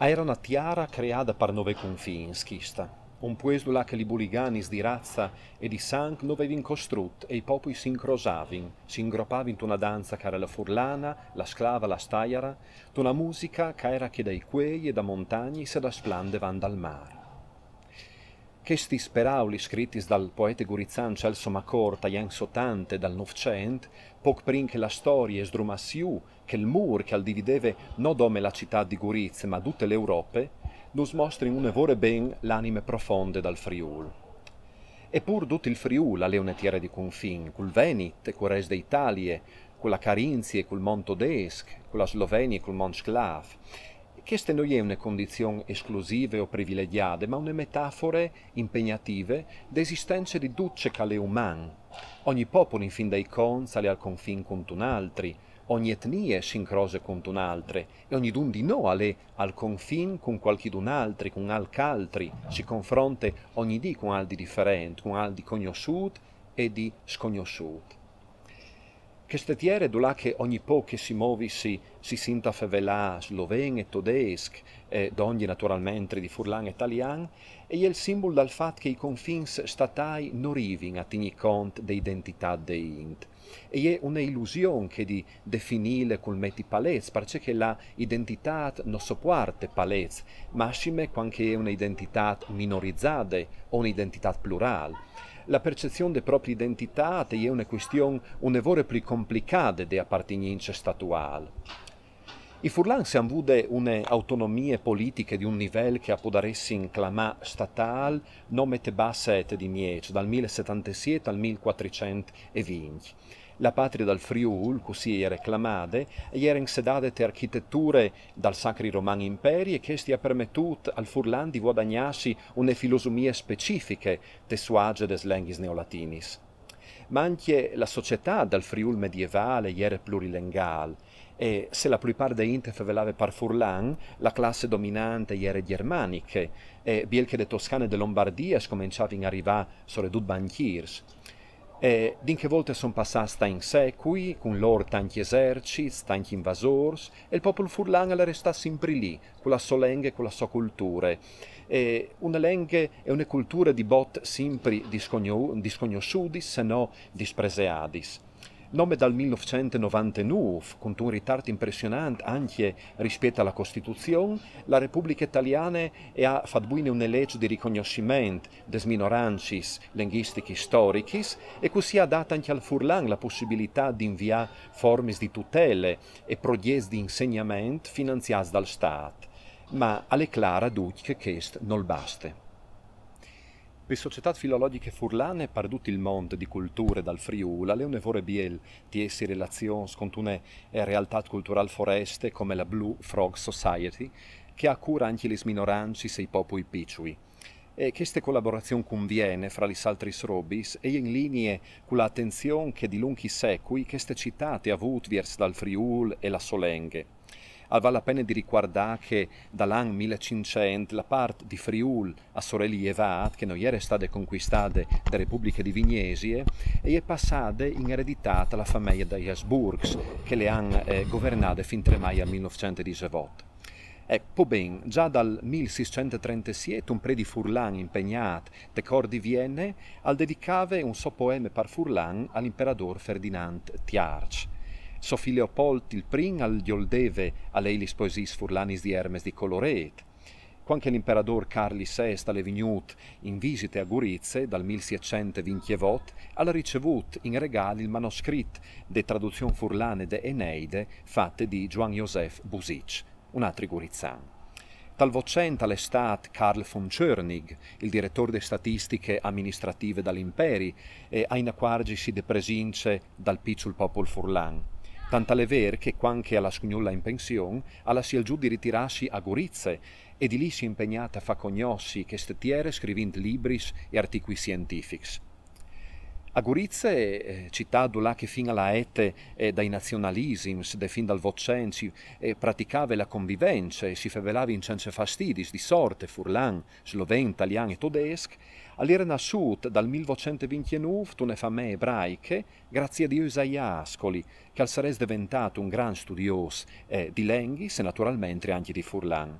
era Aerona tiara creada par nove in schista. Un li buliganis di razza e di sanc novevin costrut e i popoli popoi s'incrosavin, in una danza che era la furlana, la sclava la staiara, una musica che era che dai quei e da montagni se da splande van dal mare. Questi sperauli scritti dal poeta gurizzan Celso Macor Jan Sotante, dal Novecent, poc prin che la storia sdrumassiu, che il mur che al divideve non dome la città di Guriz ma tutte le Europe, nos mostri un evore ben l'anime profonde dal Friul. Eppur tutto il Friul, la leonetiere di confin, col Venit col resto d'Italie, con la Carinzie e col Montodesc, con la Slovenia e col Mont Sclav, queste non è una condizione esclusiva o privilegiata, ma una metafora impegnativa d'esistenza di duce cale umane. Ogni popolo, in fin dei conti, sale al confine con un altro, ogni etnia è sincrose con un altro, e ogni d'un di noi è al confine con qualcun altro, con altri, si confronta ogni dì con altri differenti, con altri conosciuti e di sconosciuti. Quest'etiere che ogni po' che si movisi si sinta favela sloven e todesc, e eh, d'ogni naturalmente di furlan italian, e il simbolo dal fatto che i confins statai non rivin a tigni cont de identità de int. E è un'illusione che di definire col meti palez, perché la identità non sopporta palez, ma quando è un'identità minorizzata o un'identità plurale. La percezione della propria identità è una questione un'evore più complicata di appartenenza statuale. I Furlan si hanno avuto un'autonomia politica di un livello che può darsi in clama statale non mette bassa et di Miec, dal 1077 al 1420 la patria dal Friul, così era reclamade, erano sedate architetture dal Sacri Romani Imperi e che stia permettut al Furlan di guadagnarsi una filosofia specifica tessuage des lenghis neolatinis. Ma anche la società dal Friul medievale era plurilingual, e se la plupart de inte favelave par Furlan, la classe dominante iere germaniche, e biel che de Toscane e de Lombardia scominciavano in arrivare soredut banchiers, e Eh, che volte son passats in secui, con loro tanti eserciti, tanti invasors, e il popolo furlan alla resta sempre lì, con la sua lingua e con la sua cultura. E una lingua e una cultura di bot sempre disconosciuti, se no dispreseadis nome dal 1999, con un ritardo impressionante anche rispetto alla Costituzione, la Repubblica Italiana ha fatto una legge di riconoscimento des minorancis linguistici storiche e così ha dato anche al Furlan la possibilità di inviare forme di tutele e progetti di insegnamento finanziati dal Stato. Ma alle clara duc che questo non basta. Le società filologiche furlane per tutto il mondo di culture dal Friuli hanno un'evore biel di essere relazioni con una realtà culturale foreste come la Blue Frog Society, che ha cura anche le minoranze e i popoli picciui. E questa collaborazione conviene fra gli altri srobis e in linea con l'attenzione che di lunghi secoli queste città hanno avuto verso dal Friuli e la Solenghe. Ah, vale la pena di ricordare che dall'anno 1500 la parte di Friul a Evat, che non era stata conquistata da Repubblica di Vignesie, eh, è passata in eredità alla famiglia degli Habsburgs, che le hanno eh, governate fin mai al 1918. Ecco, ben, già dal 1637 un pre di Furlan impegnato de cor di Vienne al dedicava un suo poema par Furlan all'imperatore Ferdinand Tiarch so Leopold il prin al dioldeve a lei lis poesis furlanis di Hermes di Coloret, quanche l'imperador Carli VI alle vignut in visite a Gurizze dal 1600 vinchievot alla ricevut in regali il manoscritto de traduzione furlane de Eneide fatte di Juan Josef Busic, un altro gurizzan. Tal vocenta l'estat Karl von Czernig, il direttore de statistiche amministrative dall'imperi, e ainaquargisi de presince dal picciul popol furlan. Tant'è vero che quando alla scugnulla in pensione, alla si giù di ritirarsi a Gorizze e di lì si è impegnata a fa cognossi che stetiere scrivendo libris e articoli scientifici. A Gorizia, eh, città dove che fin alla ete eh, dai nazionalismi, de fin dal vocenci, eh, praticava la convivenza e si fevelava in cence fastidis di sorte, furlan, sloven, italian e tedesco, all'era nasciuta dal 1929 una famiglia ebraica, grazie a Dio Isaia Ascoli, che al sarebbe diventato un gran studioso eh, di lenghi, se naturalmente anche di Furlan.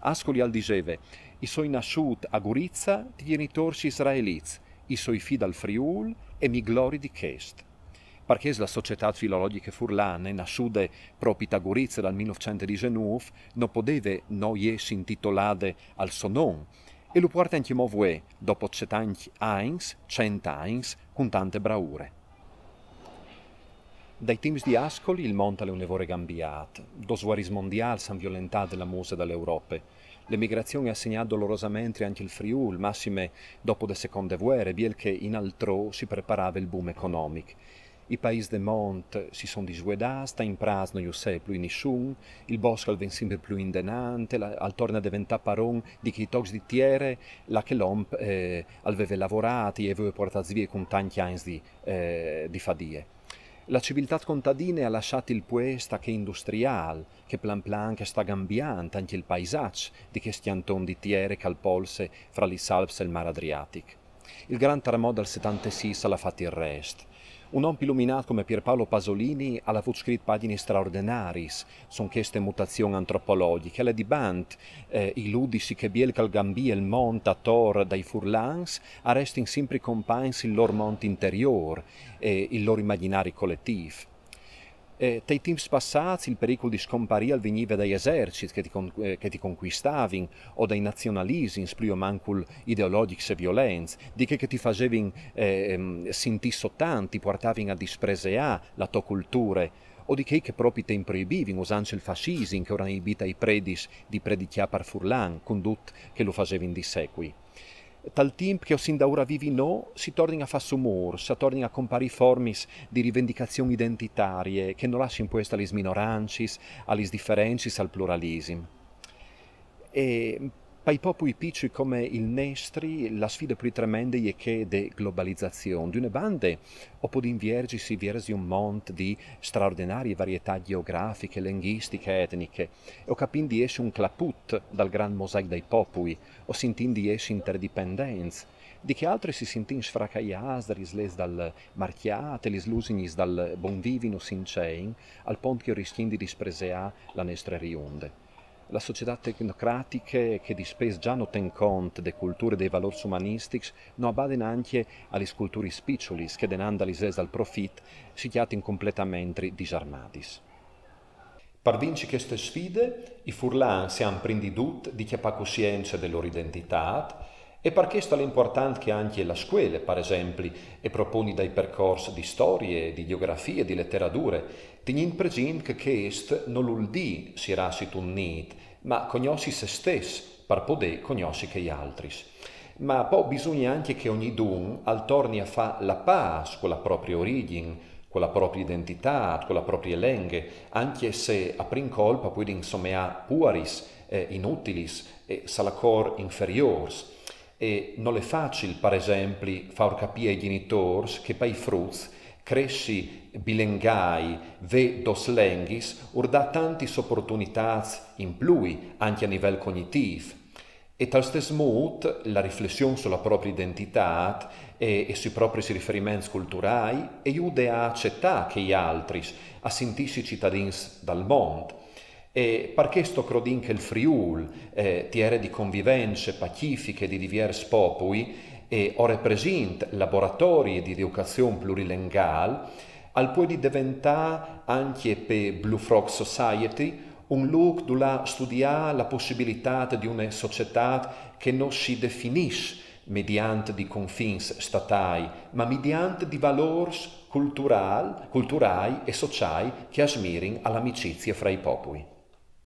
Ascoli al diceva, i suoi nasciuti a Gorizia di genitori israeliti, i suoi figli dal Friul, e mi glori di chest. Perché la società filologica furlane, nascuta pro Pitagoriz dal 1919, non poteva non essere intitolata al suo nome, e lo porta anche muovere dopo 70 anni, 100 anni, con tante braure. Dai teams di Ascoli il Monte è un gambiata. gambiat, dos guaris mondial san violentà della musa dall'Europa. L'emigrazione ha segnato dolorosamente anche il Friul, massime dopo le seconde guerre, biel che in altro si preparava il boom economico. I paesi del Mont si sono disguedati, sta in prasno non c'è più nessuno, il bosco è sempre più indenante, la, al torna a paron di chi tox di tiere, la che l'omp eh, aveva lavorato e aveva portato via con tanti anni di, eh, di fadie. La civiltà contadina ha lasciato il puesta che industriale, che plan plan che sta cambiando anche il paesaggio di questi anton di tiere calpolse fra gli Alps e il Mar Adriatic. Il gran terremoto del 76 l'ha fatto il resto, un hom illuminato come Pierpaolo Pasolini ha l'avut scrit pàgines straordinaris, són queste mutazioni antropologiche, Le di Bant, eh, i ludici che biel cal gambì il monte a tor dai furlans, arestin sempre compagni il loro monte interiore e il loro immaginario collettivo eh, dai tempi passati il pericolo di scomparire veniva dagli eserciti che ti, con, eh, che ti conquistavano o dai nazionalismi, più o manco ideologici e violenza, di che, che ti facevano eh, ehm, sentire sottanti, portavano a dispreseare la tua cultura, o di che, che proprio ti proibivano usando il fascismo che ora inibita i predis di predicare per furlan, condotte che lo facevano di sequi tal timp che o sin ora vivi no, si torna a far sumur, si torna a comparire formis di rivendicazioni identitarie che non lasciano questo alle minorancis, alle differenze, al pluralismo. E per i popoli piccoli come il Nestri la sfida più tremenda è che la globalizzazione. di una banda, dopo di inviergisi viersi un monte di straordinarie varietà geografiche, linguistiche, etniche, e capin di essi un claput dal gran mosaico dei popoli, o sentin di essi interdipendenza, di che altri si sentin sfracaiasri, les dal marchiate, les lusignis dal buon vivino sincein, al pont che rischin di dispresea la nostra riunde la società tecnocratiche che di spes già non ten conto delle culture e dei valori umanistici, non abbaden anche alle sculture spiciolis che denanda lises al profit si chiatin completamente disarmadis. Per vinci queste sfide, i furlan siano prendidut di chi ha coscienza della loro identità e per questo è importante che anche la scuola, per esempio, e proponi dai percorsi di storie, di geografie, di letterature, Tegnin present che quest non l'ul di si rassi un nit, ma cognosci se stess, per poter cognosci che gli altri. Ma poi bisogna anche che ogni dun al torni a fa la pace con la propria origine, con la propria identità, con la propria lingua, anche se a prin colpa poi insomma puaris, eh, inutilis e salacor inferiors. E non è facile, per esempio, far capire ai genitori che per i frutti cresci bilengai ve dos lengis urda tantis opportunitats in plui, anche a nivel cognitiv. E tal stes mut, la riflessione sulla propria identità e, e sui propri riferimenti culturali aiuta a accettare che gli altri, a sentirsi cittadini dal mondo. E per questo credin che il Friul, eh, tiere di convivenze pacifiche di diversi popoli, e ho represent laboratori di educazione plurilingual al può di diventare anche per Blue Frog Society un look dove studiare la possibilità di una società che non si definisce mediante di confini statali, ma mediante di valori culturali e sociali che asmirin all'amicizia fra i popoli.